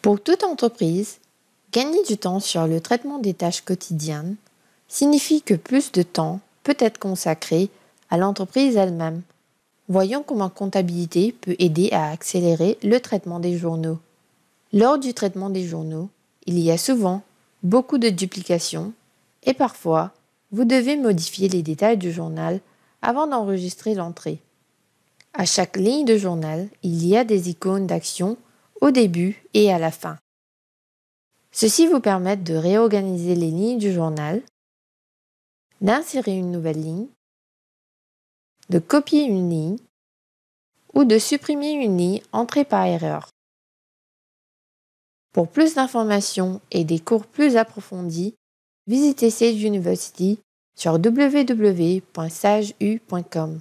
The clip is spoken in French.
Pour toute entreprise, gagner du temps sur le traitement des tâches quotidiennes signifie que plus de temps peut être consacré à l'entreprise elle-même. Voyons comment comptabilité peut aider à accélérer le traitement des journaux. Lors du traitement des journaux, il y a souvent beaucoup de duplications et parfois, vous devez modifier les détails du journal avant d'enregistrer l'entrée. À chaque ligne de journal, il y a des icônes d'action au début et à la fin. Ceci vous permet de réorganiser les lignes du journal, d'insérer une nouvelle ligne, de copier une ligne ou de supprimer une ligne entrée par erreur. Pour plus d'informations et des cours plus approfondis, visitez Sage University sur www.sageu.com.